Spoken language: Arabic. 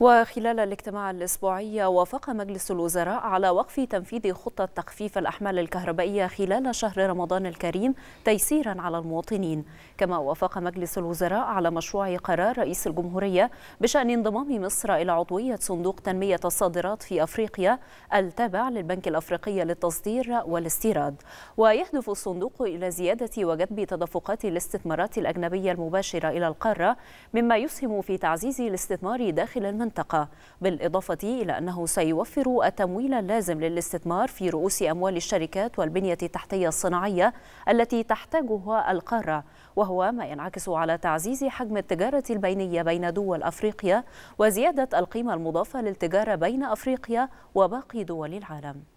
وخلال الاجتماع الأسبوعي وافق مجلس الوزراء على وقف تنفيذ خطة تخفيف الأحمال الكهربائية خلال شهر رمضان الكريم تيسيرا على المواطنين كما وافق مجلس الوزراء على مشروع قرار رئيس الجمهورية بشأن انضمام مصر إلى عضوية صندوق تنمية الصادرات في أفريقيا التابع للبنك الأفريقي للتصدير والاستيراد ويهدف الصندوق إلى زيادة وجذب تدفقات الاستثمارات الأجنبية المباشرة إلى القارة مما يسهم في تعزيز الاستثمار داخل المنطقة المنطقة بالإضافة إلى أنه سيوفر التمويل اللازم للاستثمار في رؤوس أموال الشركات والبنية التحتية الصناعية التي تحتاجها القارة وهو ما ينعكس على تعزيز حجم التجارة البينية بين دول أفريقيا وزيادة القيمة المضافة للتجارة بين أفريقيا وباقي دول العالم